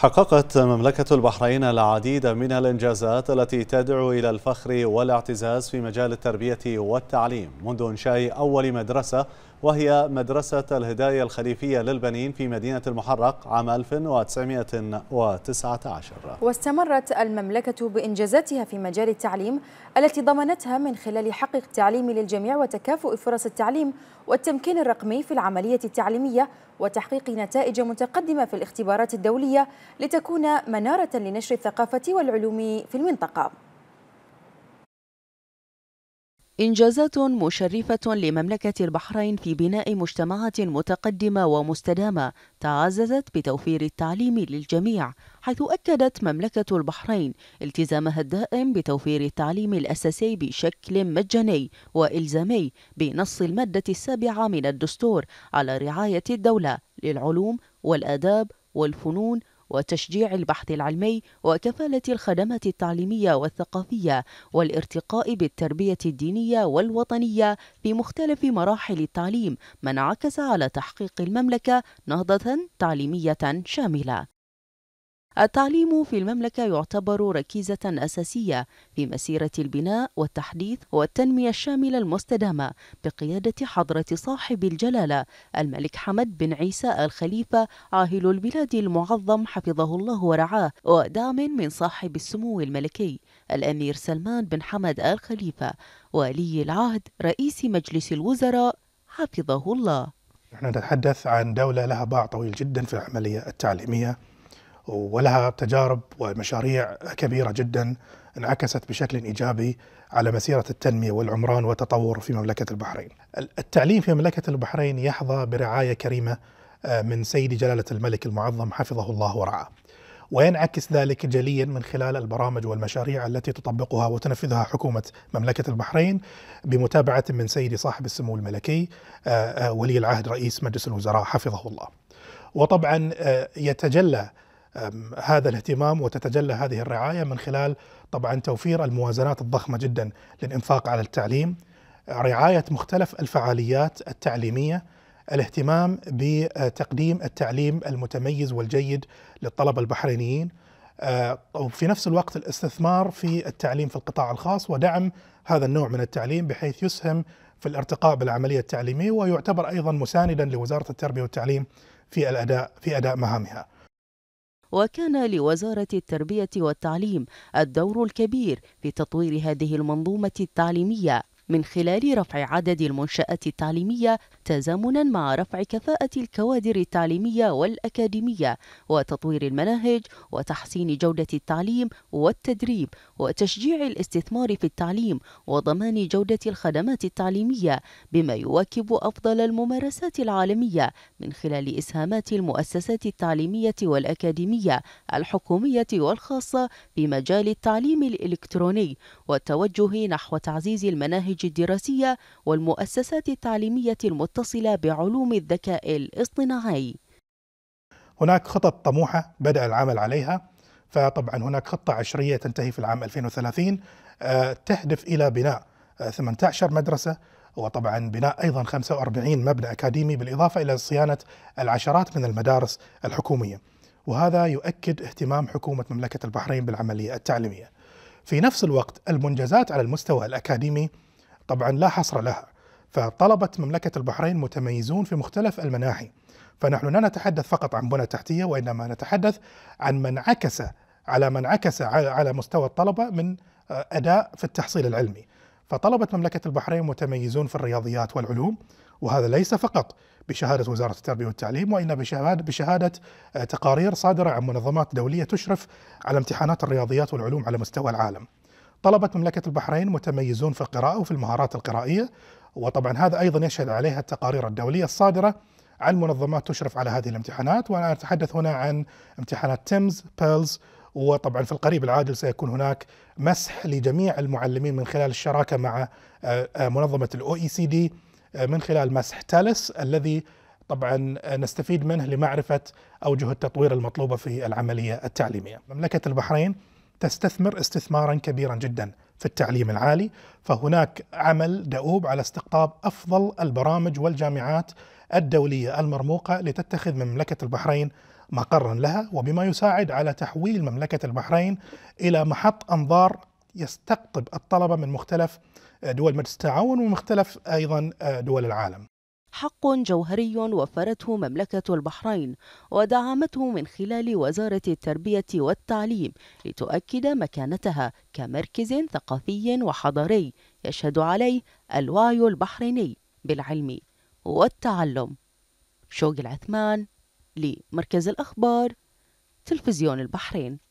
حققت مملكة البحرين العديد من الإنجازات التي تدعو إلى الفخر والاعتزاز في مجال التربية والتعليم منذ إنشاء أول مدرسة وهي مدرسة الهداية الخليفية للبنين في مدينة المحرق عام 1919 واستمرت المملكة بإنجازاتها في مجال التعليم التي ضمنتها من خلال حق التعليم للجميع وتكافؤ فرص التعليم والتمكين الرقمي في العملية التعليمية وتحقيق نتائج متقدمة في الاختبارات الدولية لتكون منارة لنشر الثقافة والعلوم في المنطقة إنجازات مشرفة لمملكة البحرين في بناء مجتمعات متقدمة ومستدامة تعززت بتوفير التعليم للجميع حيث أكدت مملكة البحرين التزامها الدائم بتوفير التعليم الأساسي بشكل مجاني وإلزامي بنص المادة السابعة من الدستور على رعاية الدولة للعلوم والآداب والفنون وتشجيع البحث العلمي وكفالة الخدمات التعليمية والثقافية والارتقاء بالتربية الدينية والوطنية في مختلف مراحل التعليم ما انعكس على تحقيق المملكة نهضة تعليمية شاملة التعليم في المملكة يعتبر ركيزة أساسية في مسيرة البناء والتحديث والتنمية الشاملة المستدامة بقيادة حضرة صاحب الجلالة الملك حمد بن عيسى الخليفة عاهل البلاد المعظم حفظه الله ورعاه ودعم من صاحب السمو الملكي الأمير سلمان بن حمد الخليفة ولي العهد رئيس مجلس الوزراء حفظه الله نحن نتحدث عن دولة لها باع طويل جدا في العملية التعليمية ولها تجارب ومشاريع كبيرة جدا انعكست بشكل إيجابي على مسيرة التنمية والعمران والتطور في مملكة البحرين التعليم في مملكة البحرين يحظى برعاية كريمة آه، من سيد جلالة الملك المعظم حفظه الله ورعاه وينعكس ذلك جليا من خلال البرامج والمشاريع التي تطبقها وتنفذها حكومة مملكة البحرين بمتابعة من سيدي صاحب السمو الملكي آه، آه، ولي العهد رئيس مجلس الوزراء حفظه الله وطبعا يتجلى هذا الاهتمام وتتجلى هذه الرعايه من خلال طبعا توفير الموازنات الضخمه جدا للانفاق على التعليم، رعايه مختلف الفعاليات التعليميه، الاهتمام بتقديم التعليم المتميز والجيد للطلبه البحرينيين، أه، وفي نفس الوقت الاستثمار في التعليم في القطاع الخاص ودعم هذا النوع من التعليم بحيث يسهم في الارتقاء بالعمليه التعليميه ويعتبر ايضا مساندا لوزاره التربيه والتعليم في الاداء في اداء مهامها. وكان لوزارة التربية والتعليم الدور الكبير في تطوير هذه المنظومة التعليمية من خلال رفع عدد المنشآت التعليمية تزامنا مع رفع كفاءة الكوادر التعليمية والأكاديمية وتطوير المناهج وتحسين جودة التعليم والتدريب وتشجيع الاستثمار في التعليم وضمان جودة الخدمات التعليمية بما يواكب أفضل الممارسات العالمية من خلال إسهامات المؤسسات التعليمية والأكاديمية الحكومية والخاصة في مجال التعليم الإلكتروني والتوجه نحو تعزيز المناهج النتائج الدراسية والمؤسسات التعليمية المتصلة بعلوم الذكاء الاصطناعي هناك خطط طموحة بدأ العمل عليها فطبعا هناك خطة عشرية تنتهي في العام 2030 آه، تهدف إلى بناء 18 مدرسة وطبعا بناء ايضا 45 مبنى اكاديمي بالاضافه الى صيانه العشرات من المدارس الحكوميه. وهذا يؤكد اهتمام حكومه مملكه البحرين بالعمليه التعليميه. في نفس الوقت المنجزات على المستوى الاكاديمي طبعا لا حصر لها فطلبة مملكة البحرين متميزون في مختلف المناحي فنحن لا نتحدث فقط عن بنى تحتية وإنما نتحدث عن من عكس على من عكس على مستوى الطلبة من آه، أداء في التحصيل العلمي فطلبة مملكة البحرين متميزون في الرياضيات والعلوم وهذا ليس فقط بشهادة وزارة التربية والتعليم وإن بشهادة, بشهادة آه، تقارير صادرة عن منظمات دولية تشرف على امتحانات الرياضيات والعلوم على مستوى العالم طلبة مملكة البحرين متميزون في القراءة وفي المهارات القرائية وطبعا هذا أيضا يشهد عليها التقارير الدولية الصادرة عن منظمات تشرف على هذه الامتحانات وأنا أتحدث هنا عن امتحانات تيمز بيلز وطبعا في القريب العاجل سيكون هناك مسح لجميع المعلمين من خلال الشراكة مع آه، آه، منظمة الأو إي سي دي من خلال مسح تالس الذي طبعا آه، نستفيد منه لمعرفة أوجه التطوير المطلوبة في العملية التعليمية مملكة البحرين تستثمر استثمارا كبيرا جدا في التعليم العالي فهناك عمل دؤوب على استقطاب افضل البرامج والجامعات الدوليه المرموقه لتتخذ من مملكه البحرين مقرا لها وبما يساعد على تحويل مملكه البحرين الى محط انظار يستقطب الطلبه من مختلف دول مجلس التعاون ومختلف ايضا دول العالم. حق جوهري وفرته مملكة البحرين ودعمته من خلال وزارة التربية والتعليم لتؤكد مكانتها كمركز ثقافي وحضاري يشهد عليه الوعي البحريني بالعلم والتعلم شوق العثمان لمركز الأخبار تلفزيون البحرين